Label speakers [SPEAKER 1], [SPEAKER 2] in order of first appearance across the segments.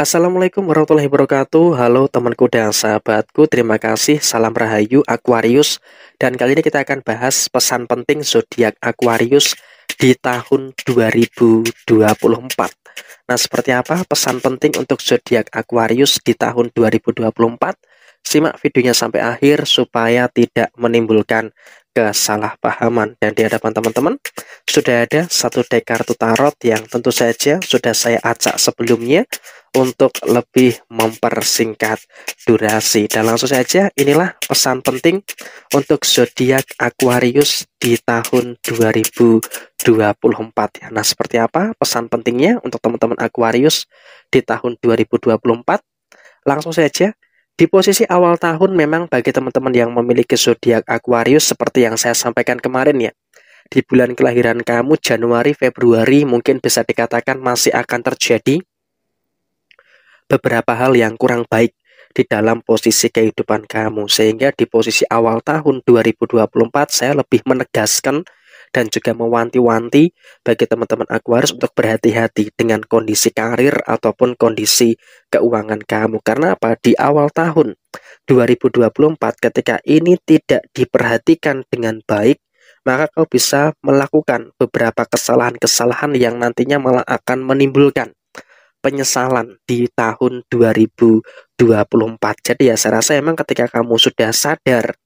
[SPEAKER 1] Assalamualaikum warahmatullahi wabarakatuh Halo temanku dan sahabatku Terima kasih, salam rahayu Aquarius Dan kali ini kita akan bahas pesan penting zodiak Aquarius di tahun 2024 Nah seperti apa pesan penting untuk zodiak Aquarius di tahun 2024 Simak videonya sampai akhir supaya tidak menimbulkan kesalahpahaman. Dan di hadapan teman-teman, sudah ada satu deck kartu tarot yang tentu saja sudah saya acak sebelumnya untuk lebih mempersingkat durasi. Dan langsung saja, inilah pesan penting untuk zodiak Aquarius di tahun 2024. Nah, seperti apa pesan pentingnya untuk teman-teman Aquarius di tahun 2024? Langsung saja di posisi awal tahun memang bagi teman-teman yang memiliki zodiak Aquarius seperti yang saya sampaikan kemarin ya. Di bulan kelahiran kamu Januari Februari mungkin bisa dikatakan masih akan terjadi beberapa hal yang kurang baik di dalam posisi kehidupan kamu sehingga di posisi awal tahun 2024 saya lebih menegaskan dan juga mewanti-wanti bagi teman-teman Aquarius untuk berhati-hati dengan kondisi karir ataupun kondisi keuangan kamu. Karena apa? Di awal tahun 2024 ketika ini tidak diperhatikan dengan baik, maka kau bisa melakukan beberapa kesalahan-kesalahan yang nantinya malah akan menimbulkan penyesalan di tahun 2024. Jadi ya saya rasa emang ketika kamu sudah sadar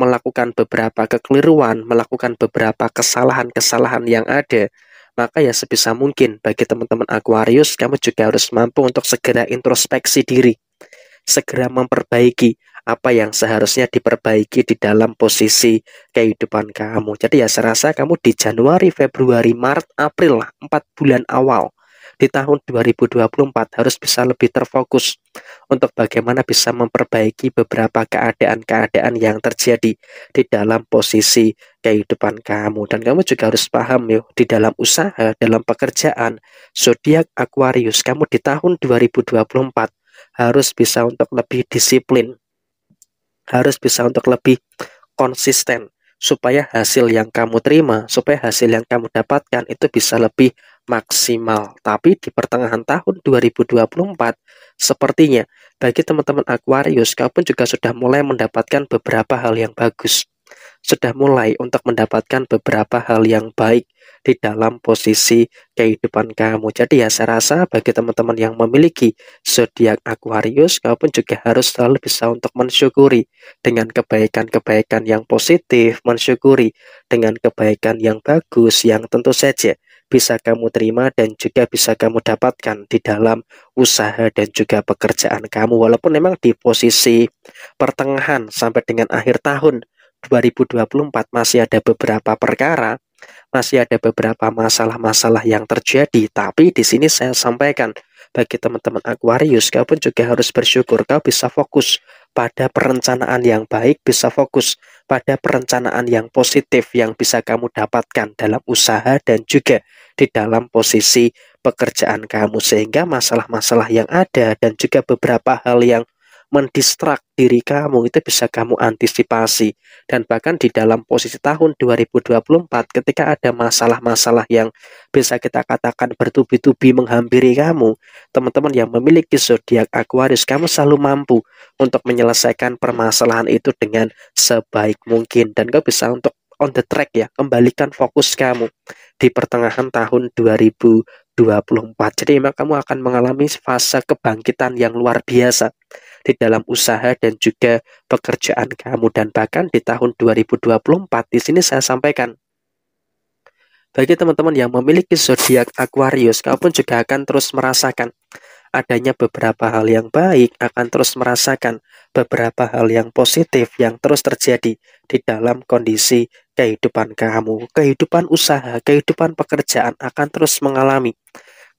[SPEAKER 1] melakukan beberapa kekeliruan, melakukan beberapa kesalahan-kesalahan yang ada, maka ya sebisa mungkin bagi teman-teman Aquarius, kamu juga harus mampu untuk segera introspeksi diri, segera memperbaiki apa yang seharusnya diperbaiki di dalam posisi kehidupan kamu. Jadi ya saya rasa kamu di Januari, Februari, Maret, April lah, 4 bulan awal di tahun 2024 harus bisa lebih terfokus untuk bagaimana bisa memperbaiki beberapa keadaan-keadaan yang terjadi di dalam posisi kehidupan kamu dan kamu juga harus paham yuk di dalam usaha, dalam pekerjaan zodiak Aquarius kamu di tahun 2024 harus bisa untuk lebih disiplin. Harus bisa untuk lebih konsisten supaya hasil yang kamu terima, supaya hasil yang kamu dapatkan itu bisa lebih maksimal. Tapi di pertengahan tahun 2024 sepertinya bagi teman-teman Aquarius kau pun juga sudah mulai mendapatkan beberapa hal yang bagus. Sudah mulai untuk mendapatkan beberapa hal yang baik di dalam posisi kehidupan kamu. Jadi ya saya rasa bagi teman-teman yang memiliki zodiak Aquarius kau pun juga harus selalu bisa untuk mensyukuri dengan kebaikan-kebaikan yang positif, mensyukuri dengan kebaikan yang bagus yang tentu saja bisa kamu terima dan juga bisa kamu dapatkan di dalam usaha dan juga pekerjaan kamu walaupun memang di posisi pertengahan sampai dengan akhir tahun 2024 masih ada beberapa perkara masih ada beberapa masalah-masalah yang terjadi tapi di sini saya sampaikan bagi teman-teman Aquarius kau pun juga harus bersyukur kau bisa fokus pada perencanaan yang baik bisa fokus pada perencanaan yang positif yang bisa kamu dapatkan dalam usaha dan juga di dalam posisi pekerjaan kamu sehingga masalah-masalah yang ada dan juga beberapa hal yang mendistrak diri kamu itu bisa kamu antisipasi dan bahkan di dalam posisi tahun 2024 ketika ada masalah-masalah yang bisa kita katakan bertubi-tubi menghampiri kamu teman-teman yang memiliki zodiak Aquarius kamu selalu mampu untuk menyelesaikan permasalahan itu dengan sebaik mungkin dan kau bisa untuk on the track ya kembalikan fokus kamu di pertengahan tahun 2024 jadi memang kamu akan mengalami fase kebangkitan yang luar biasa di dalam usaha dan juga pekerjaan kamu dan bahkan di tahun 2024 di sini saya sampaikan bagi teman-teman yang memiliki zodiak Aquarius kamu pun juga akan terus merasakan adanya beberapa hal yang baik akan terus merasakan beberapa hal yang positif yang terus terjadi di dalam kondisi kehidupan kamu kehidupan usaha kehidupan pekerjaan akan terus mengalami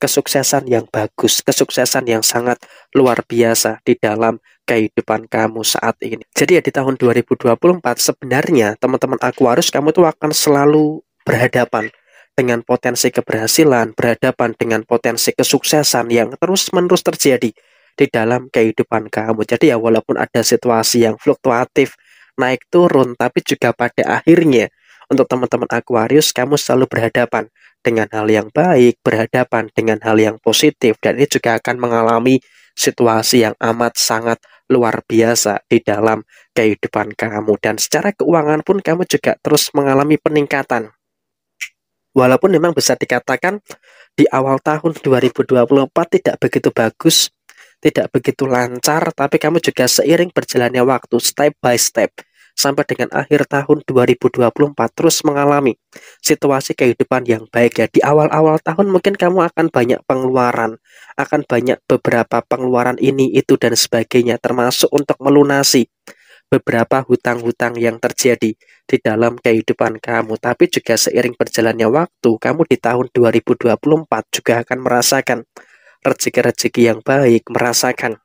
[SPEAKER 1] kesuksesan yang bagus, kesuksesan yang sangat luar biasa di dalam kehidupan kamu saat ini. Jadi ya di tahun 2024 sebenarnya teman-teman Aquarius kamu itu akan selalu berhadapan dengan potensi keberhasilan, berhadapan dengan potensi kesuksesan yang terus-menerus terjadi di dalam kehidupan kamu. Jadi ya walaupun ada situasi yang fluktuatif, naik turun, tapi juga pada akhirnya untuk teman-teman Aquarius, kamu selalu berhadapan dengan hal yang baik, berhadapan dengan hal yang positif, dan ini juga akan mengalami situasi yang amat sangat luar biasa di dalam kehidupan kamu. Dan secara keuangan pun kamu juga terus mengalami peningkatan. Walaupun memang bisa dikatakan di awal tahun 2024 tidak begitu bagus, tidak begitu lancar, tapi kamu juga seiring berjalannya waktu, step by step sampai dengan akhir tahun 2024 terus mengalami situasi kehidupan yang baik ya. Di awal-awal tahun mungkin kamu akan banyak pengeluaran, akan banyak beberapa pengeluaran ini itu dan sebagainya termasuk untuk melunasi beberapa hutang-hutang yang terjadi di dalam kehidupan kamu. Tapi juga seiring berjalannya waktu, kamu di tahun 2024 juga akan merasakan rezeki-rezeki yang baik, merasakan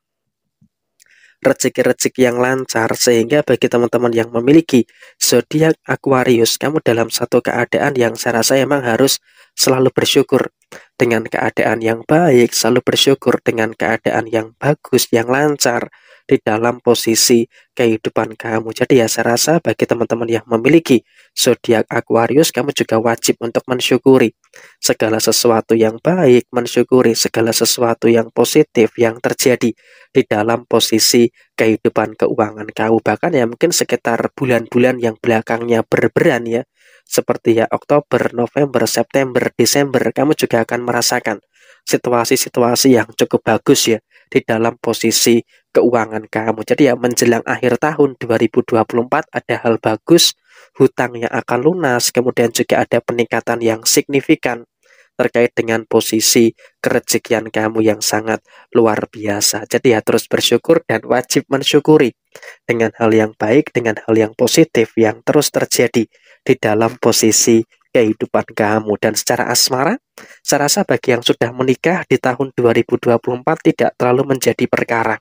[SPEAKER 1] rezeki-rezeki yang lancar sehingga bagi teman-teman yang memiliki zodiak Aquarius kamu dalam satu keadaan yang saya rasa emang harus selalu bersyukur dengan keadaan yang baik, selalu bersyukur dengan keadaan yang bagus, yang lancar di dalam posisi kehidupan kamu. Jadi ya saya rasa bagi teman-teman yang memiliki zodiak Aquarius, kamu juga wajib untuk mensyukuri segala sesuatu yang baik, mensyukuri segala sesuatu yang positif yang terjadi di dalam posisi kehidupan keuangan kamu. Bahkan ya mungkin sekitar bulan-bulan yang belakangnya berberan ya, seperti ya Oktober, November, September, Desember, kamu juga akan merasakan situasi-situasi yang cukup bagus ya di dalam posisi keuangan kamu. Jadi ya menjelang akhir tahun 2024 ada hal bagus, hutang yang akan lunas, kemudian juga ada peningkatan yang signifikan terkait dengan posisi kerejekian kamu yang sangat luar biasa. Jadi ya terus bersyukur dan wajib mensyukuri dengan hal yang baik, dengan hal yang positif yang terus terjadi di dalam posisi kehidupan kamu dan secara asmara saya rasa bagi yang sudah menikah di tahun 2024 tidak terlalu menjadi perkara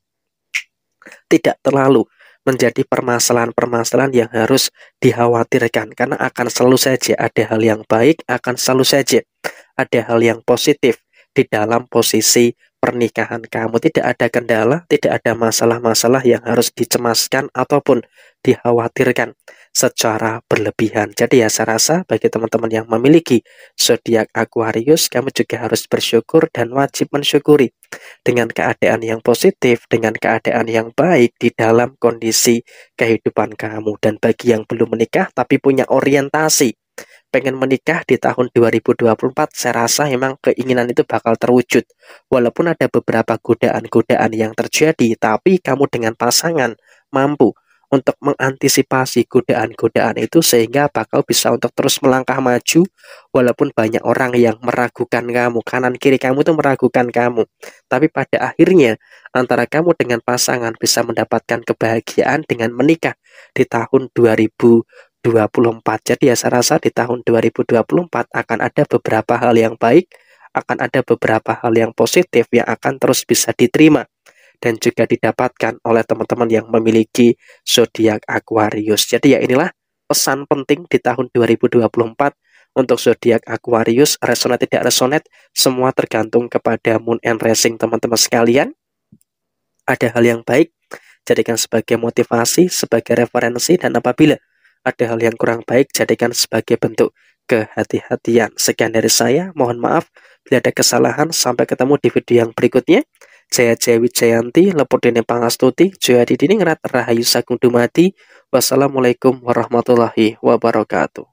[SPEAKER 1] tidak terlalu menjadi permasalahan-permasalahan yang harus dikhawatirkan karena akan selalu saja ada hal yang baik, akan selalu saja ada hal yang positif di dalam posisi pernikahan kamu. Tidak ada kendala, tidak ada masalah-masalah yang harus dicemaskan ataupun dikhawatirkan secara berlebihan. Jadi ya saya rasa bagi teman-teman yang memiliki zodiak Aquarius, kamu juga harus bersyukur dan wajib mensyukuri dengan keadaan yang positif, dengan keadaan yang baik di dalam kondisi kehidupan kamu. Dan bagi yang belum menikah tapi punya orientasi pengen menikah di tahun 2024, saya rasa memang keinginan itu bakal terwujud. Walaupun ada beberapa godaan-godaan yang terjadi, tapi kamu dengan pasangan mampu untuk mengantisipasi godaan-godaan itu sehingga apa kau bisa untuk terus melangkah maju walaupun banyak orang yang meragukan kamu kanan kiri kamu itu meragukan kamu tapi pada akhirnya antara kamu dengan pasangan bisa mendapatkan kebahagiaan dengan menikah di tahun 2024 jadi ya saya rasa di tahun 2024 akan ada beberapa hal yang baik akan ada beberapa hal yang positif yang akan terus bisa diterima dan juga didapatkan oleh teman-teman yang memiliki zodiak Aquarius. Jadi ya inilah pesan penting di tahun 2024 untuk zodiak Aquarius, resonate tidak resonate, semua tergantung kepada moon and rising teman-teman sekalian. Ada hal yang baik, jadikan sebagai motivasi, sebagai referensi, dan apabila ada hal yang kurang baik, jadikan sebagai bentuk kehati-hatian. Sekian dari saya, mohon maaf bila ada kesalahan. Sampai ketemu di video yang berikutnya. Jaya Jawi Jayanti, Lepodene Pangastuti, Jaya Didiningrat, Rahayu Sagung Dumadi. Wassalamualaikum warahmatullahi wabarakatuh.